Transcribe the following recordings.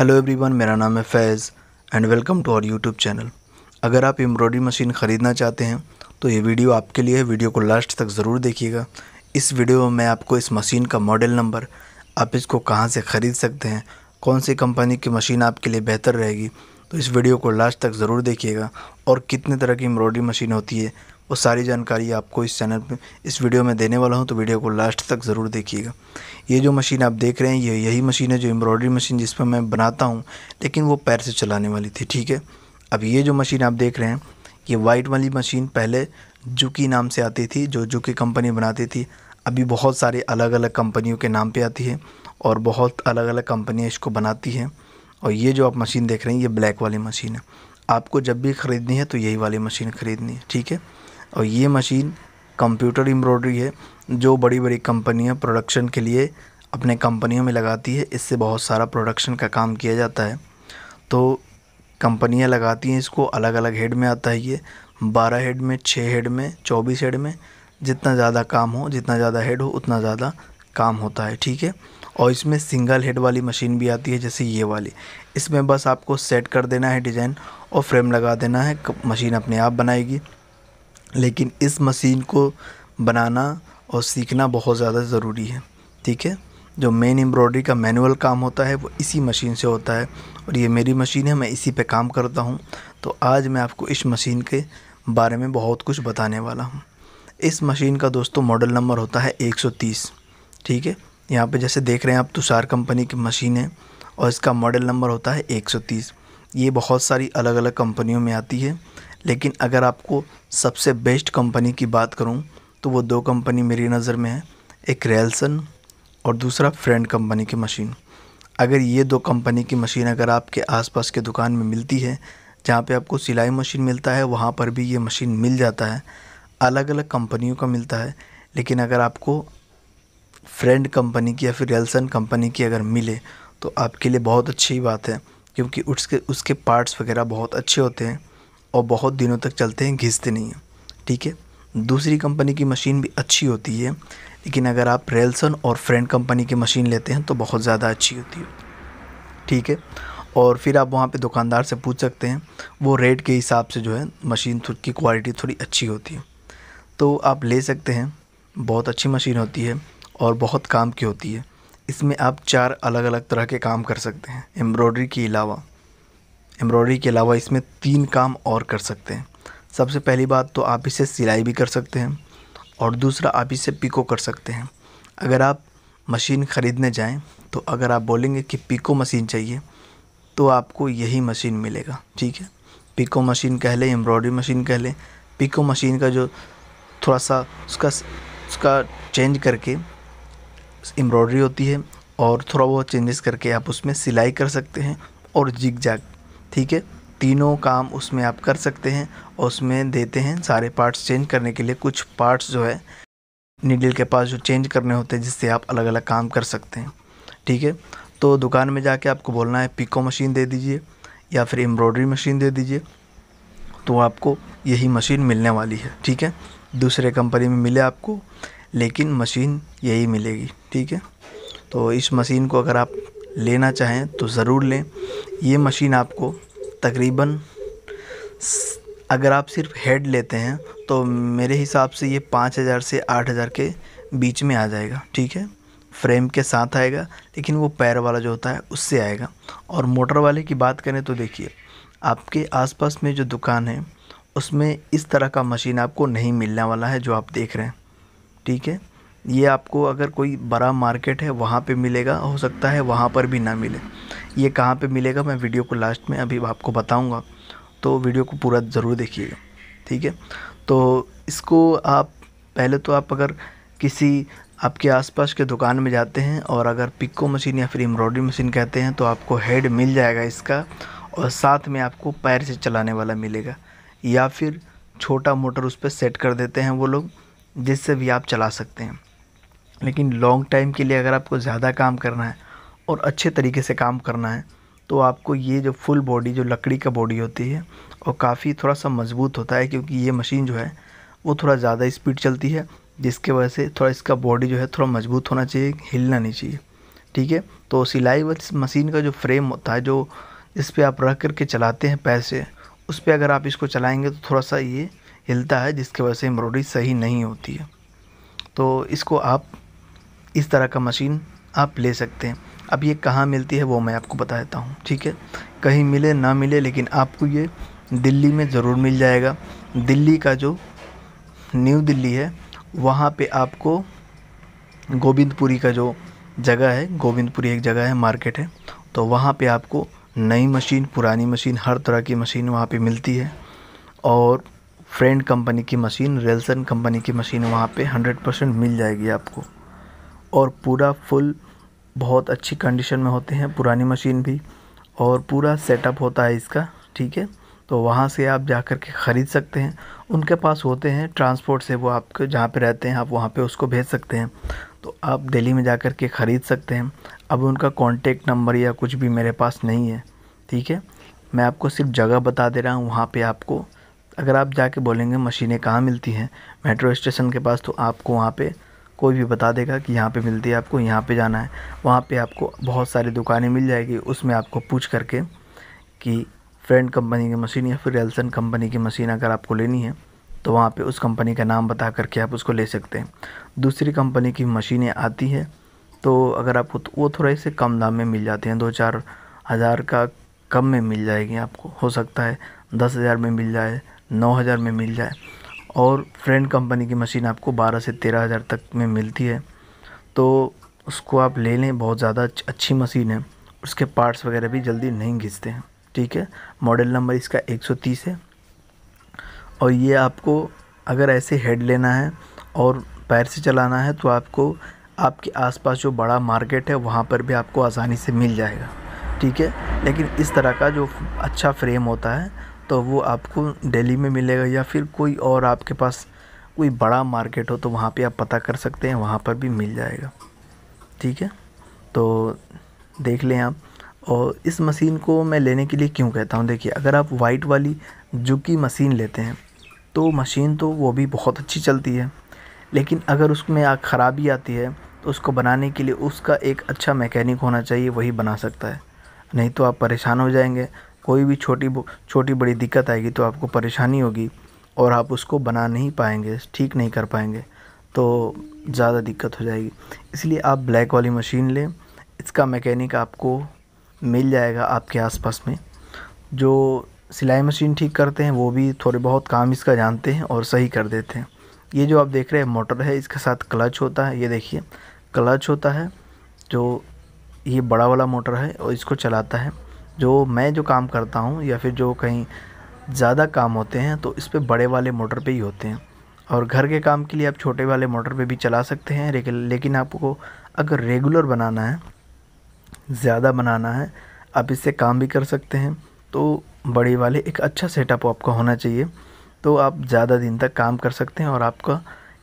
hello everyone मेरा नाम है Faiz and welcome to our YouTube channel अगर आप एम्ब्रॉयडरी मशीन ख़रीदना चाहते हैं तो ये वीडियो आपके लिए है वीडियो को लास्ट तक ज़रूर देखिएगा इस वीडियो में मैं आपको इस मशीन का मॉडल नंबर आप इसको कहाँ से ख़रीद सकते हैं कौन सी कंपनी की मशीन आपके लिए बेहतर रहेगी तो इस वीडियो को लास्ट तक ज़रूर देखिएगा और कितने तरह की एम्ब्रॉयडरी मशीन होती है वो सारी जानकारी आपको इस चैनल पर इस वीडियो में देने वाला हूँ तो वीडियो को लास्ट तक ज़रूर देखिएगा ये जो मशीन आप देख रहे हैं ये यही मशीन है जो एम्ब्रॉयडरी मशीन जिस पर मैं बनाता हूँ लेकिन वो पैर से चलाने वाली थी ठीक है अब ये जो मशीन आप देख रहे हैं ये वाइट वाली मशीन पहले जुकी नाम से आती थी जो जुकी कंपनी बनाती थी अभी बहुत सारे अलग अलग कंपनियों के नाम पर आती है और बहुत अलग अलग कंपनियाँ इसको बनाती हैं और ये जो आप मशीन देख रहे हैं ये ब्लैक वाली मशीन है आपको जब भी ख़रीदनी है तो यही वाली मशीन ख़रीदनी है ठीक है और ये मशीन कंप्यूटर एम्ब्रॉयडरी है जो बड़ी बड़ी कंपनियाँ प्रोडक्शन के लिए अपने कंपनियों में लगाती है इससे बहुत सारा प्रोडक्शन का काम किया जाता है तो कंपनियाँ लगाती हैं इसको अलग अलग हेड में आता है ये बारह हेड में छः हेड में चौबीस हेड में जितना ज़्यादा काम हो जितना ज़्यादा हेड हो उतना ज़्यादा काम होता है ठीक है और इसमें सिंगल हेड वाली मशीन भी आती है जैसे ये वाली इसमें बस आपको सेट कर देना है डिज़ाइन और फ्रेम लगा देना है मशीन अपने आप बनाएगी लेकिन इस मशीन को बनाना और सीखना बहुत ज़्यादा ज़रूरी है ठीक है जो मेन एम्ब्रॉयडरी का मैनुअल काम होता है वो इसी मशीन से होता है और ये मेरी मशीन है मैं इसी पे काम करता हूँ तो आज मैं आपको इस मशीन के बारे में बहुत कुछ बताने वाला हूँ इस मशीन का दोस्तों मॉडल नंबर होता है 130 ठीक है यहाँ पे जैसे देख रहे हैं आप तुषार कंपनी की मशीन है और इसका मॉडल नंबर होता है एक ये बहुत सारी अलग अलग कंपनियों में आती है लेकिन अगर आपको सबसे बेस्ट कंपनी की बात करूँ तो वो दो कंपनी मेरी नज़र में है एक रेलसन और दूसरा फ्रेंड कंपनी की मशीन अगर ये दो कंपनी की मशीन अगर आपके आसपास के दुकान में मिलती है जहाँ पे आपको सिलाई मशीन मिलता है वहाँ पर भी ये मशीन मिल जाता है अलग अलग कंपनियों का मिलता है लेकिन अगर आपको फ्रेंड कंपनी की या फिर रेलसन कंपनी की अगर मिले तो आपके लिए बहुत अच्छी बात है क्योंकि उसके उसके पार्ट्स वगैरह बहुत अच्छे होते हैं और बहुत दिनों तक चलते हैं घिसते नहीं हैं ठीक है दूसरी कंपनी की मशीन भी अच्छी होती है लेकिन अगर आप रेलसन और फ्रेंड कंपनी की मशीन लेते हैं तो बहुत ज़्यादा अच्छी होती है ठीक है और फिर आप वहाँ पे दुकानदार से पूछ सकते हैं वो रेट के हिसाब से जो है मशीन की क्वालिटी थोड़ी अच्छी होती है तो आप ले सकते हैं बहुत अच्छी मशीन होती है और बहुत काम की होती है इसमें आप चार अलग अलग तरह के काम कर सकते हैं एम्ब्रॉयडरी के अलावा एम्ब्रॉयडरी के अलावा इसमें तीन काम और कर सकते हैं सबसे पहली बात तो आप इसे सिलाई भी कर सकते हैं और दूसरा आप इसे पिको कर सकते हैं अगर आप मशीन ख़रीदने जाएं तो अगर आप बोलेंगे कि पिको मशीन चाहिए तो आपको यही मशीन मिलेगा ठीक है पिको मशीन कह लें एम्ब्रॉयडरी मशीन कह लें पिको मशीन का जो थोड़ा सा उसका उसका चेंज करके एम्ब्रॉयडरी होती है और थोड़ा बहुत चेंजेस करके आप उसमें सिलाई कर सकते हैं और जिग जाग ठीक है तीनों काम उसमें आप कर सकते हैं और उसमें देते हैं सारे पार्ट्स चेंज करने के लिए कुछ पार्ट्स जो है नीडल के पास जो चेंज करने होते हैं जिससे आप अलग अलग काम कर सकते हैं ठीक है तो दुकान में जाके आपको बोलना है पिको मशीन दे दीजिए या फिर एम्ब्रॉयडरी मशीन दे दीजिए तो आपको यही मशीन मिलने वाली है ठीक है दूसरे कंपनी में मिले आपको लेकिन मशीन यही मिलेगी ठीक है तो इस मशीन को अगर आप लेना चाहें तो ज़रूर लें ये मशीन आपको तकरीबन अगर आप सिर्फ हेड लेते हैं तो मेरे हिसाब से ये पाँच हज़ार से आठ हज़ार के बीच में आ जाएगा ठीक है फ्रेम के साथ आएगा लेकिन वो पैर वाला जो होता है उससे आएगा और मोटर वाले की बात करें तो देखिए आपके आसपास में जो दुकान है उसमें इस तरह का मशीन आपको नहीं मिलने वाला है जो आप देख रहे हैं ठीक है ये आपको अगर कोई बड़ा मार्केट है वहाँ पे मिलेगा हो सकता है वहाँ पर भी ना मिले ये कहाँ पे मिलेगा मैं वीडियो को लास्ट में अभी आपको बताऊँगा तो वीडियो को पूरा ज़रूर देखिएगा ठीक है तो इसको आप पहले तो आप अगर किसी आपके आसपास के दुकान में जाते हैं और अगर पिक्को मशीन या फिर एम्ब्रॉयडरी मशीन कहते हैं तो आपको हेड मिल जाएगा इसका और साथ में आपको पैर से चलाने वाला मिलेगा या फिर छोटा मोटर उस पर सेट कर देते हैं वो लोग जिससे भी आप चला सकते हैं लेकिन लॉन्ग टाइम के लिए अगर आपको ज़्यादा काम करना है और अच्छे तरीके से काम करना है तो आपको ये जो फुल बॉडी जो लकड़ी का बॉडी होती है और काफ़ी थोड़ा सा मजबूत होता है क्योंकि ये मशीन जो है वो थोड़ा ज़्यादा स्पीड चलती है जिसके वजह से थोड़ा इसका बॉडी जो है थोड़ा मजबूत होना चाहिए हिलना नहीं चाहिए ठीक है तो सिलाई मशीन का जो फ्रेम होता है जो इस पर आप रख करके चलाते हैं पैसे उस पर अगर आप इसको चलाएँगे तो थोड़ा सा ये हिलता है जिसकी वजह से एम्ब्रॉयडरी सही नहीं होती है तो इसको आप इस तरह का मशीन आप ले सकते हैं अब ये कहाँ मिलती है वो मैं आपको बता देता हूँ ठीक है कहीं मिले ना मिले लेकिन आपको ये दिल्ली में ज़रूर मिल जाएगा दिल्ली का जो न्यू दिल्ली है वहाँ पे आपको गोविंदपुरी का जो जगह है गोविंदपुरी एक जगह है मार्केट है तो वहाँ पे आपको नई मशीन पुरानी मशीन हर तरह की मशीन वहाँ पे मिलती है और फ्रेंड कंपनी की मशीन रेलसन कंपनी की मशीन वहाँ पे 100 परसेंट मिल जाएगी आपको और पूरा फुल बहुत अच्छी कंडीशन में होते हैं पुरानी मशीन भी और पूरा सेटअप होता है इसका ठीक है तो वहाँ से आप जाकर के ख़रीद सकते हैं उनके पास होते हैं ट्रांसपोर्ट से वो आपके जहाँ पे रहते हैं आप वहाँ पे उसको भेज सकते हैं तो आप दिल्ली में जा कर के ख़रीद सकते हैं अब उनका कॉन्टेक्ट नंबर या कुछ भी मेरे पास नहीं है ठीक है मैं आपको सिर्फ जगह बता दे रहा हूँ वहाँ पर आपको अगर आप जाके बोलेंगे मशीनें कहाँ मिलती हैं मेट्रो स्टेशन के पास तो आपको वहाँ पर कोई भी बता देगा कि यहाँ पे मिलती है आपको यहाँ पे जाना है वहाँ पे आपको बहुत सारी दुकानें मिल जाएगी उसमें आपको पूछ करके कि फ्रेंड कंपनी की मशीन या फिर एल्सन कंपनी की मशीन अगर आपको लेनी है तो वहाँ पे उस कंपनी का नाम बता करके आप उसको ले सकते हैं दूसरी कंपनी की मशीनें आती है तो अगर आपको तो वो थोड़े से कम दाम में मिल जाते हैं दो चार हज़ार का कम में मिल जाएगी आपको हो सकता है दस हज़ार में मिल जाए नौ हज़ार में मिल जाए और फ्रेंड कंपनी की मशीन आपको बारह से तेरह हज़ार तक में मिलती है तो उसको आप ले लें बहुत ज़्यादा अच्छी मशीन है उसके पार्ट्स वगैरह भी जल्दी नहीं घिसते हैं ठीक है मॉडल नंबर इसका 130 है और ये आपको अगर ऐसे हेड लेना है और पैर से चलाना है तो आपको आपके आसपास जो बड़ा मार्केट है वहाँ पर भी आपको आसानी से मिल जाएगा ठीक है लेकिन इस तरह का जो अच्छा फ्रेम होता है तो वो आपको दिल्ली में मिलेगा या फिर कोई और आपके पास कोई बड़ा मार्केट हो तो वहाँ पे आप पता कर सकते हैं वहाँ पर भी मिल जाएगा ठीक है तो देख लें आप और इस मशीन को मैं लेने के लिए क्यों कहता हूँ देखिए अगर आप वाइट वाली जुकी मशीन लेते हैं तो मशीन तो वो भी बहुत अच्छी चलती है लेकिन अगर उसमें ख़राबी आती है तो उसको बनाने के लिए उसका एक अच्छा मैकेनिक होना चाहिए वही बना सकता है नहीं तो आप परेशान हो जाएंगे कोई भी छोटी छोटी बड़ी दिक्कत आएगी तो आपको परेशानी होगी और आप उसको बना नहीं पाएंगे ठीक नहीं कर पाएंगे तो ज़्यादा दिक्कत हो जाएगी इसलिए आप ब्लैक वाली मशीन लें इसका मैकेनिक आपको मिल जाएगा आपके आसपास में जो सिलाई मशीन ठीक करते हैं वो भी थोड़े बहुत काम इसका जानते हैं और सही कर देते हैं ये जो आप देख रहे हैं मोटर है इसके साथ क्लच होता है ये देखिए क्लच होता है जो ये बड़ा वाला मोटर है और इसको चलाता है जो मैं जो काम करता हूँ या फिर जो कहीं ज़्यादा काम होते हैं तो इस पर बड़े वाले मोटर पर ही होते हैं और घर के काम के लिए आप छोटे वाले मोटर पर भी चला सकते हैं लेकिन आपको अगर रेगुलर बनाना है ज़्यादा बनाना है आप इससे काम भी कर सकते हैं तो बड़े वाले एक अच्छा सेटअप आपका होना चाहिए तो आप ज़्यादा दिन तक काम कर सकते हैं और आपका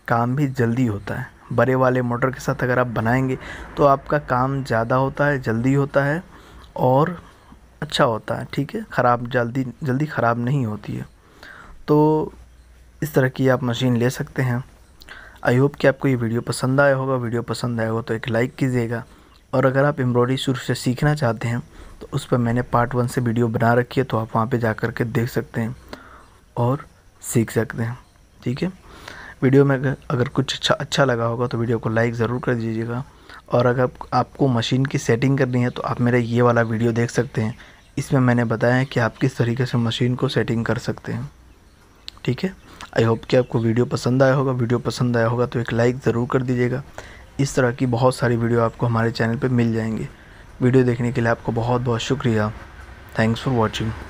काम भी जल्दी होता है बड़े वाले मोटर के साथ अगर आप बनाएंगे तो आपका काम ज़्यादा होता है जल्दी होता है और अच्छा होता है ठीक है ख़राब जल्दी जल्दी ख़राब नहीं होती है तो इस तरह की आप मशीन ले सकते हैं आई होप कि आपको ये वीडियो पसंद आया होगा वीडियो पसंद आया हो तो एक लाइक कीजिएगा और अगर आप एम्ब्रॉयडरी शुरू से सीखना चाहते हैं तो उस पर मैंने पार्ट वन से वीडियो बना रखी है तो आप वहाँ पे जा कर के देख सकते हैं और सीख सकते हैं ठीक है वीडियो में अगर कुछ अच्छा अच्छा लगा होगा तो वीडियो को लाइक ज़रूर कर दीजिएगा और अगर आपको मशीन की सेटिंग करनी है तो आप मेरा ये वाला वीडियो देख सकते हैं इसमें मैंने बताया है कि आप किस तरीके से मशीन को सेटिंग कर सकते हैं ठीक है आई होप कि आपको वीडियो पसंद आया होगा वीडियो पसंद आया होगा तो एक लाइक ज़रूर कर दीजिएगा इस तरह की बहुत सारी वीडियो आपको हमारे चैनल पर मिल जाएंगी वीडियो देखने के लिए आपको बहुत बहुत शुक्रिया थैंक्स फॉर वॉचिंग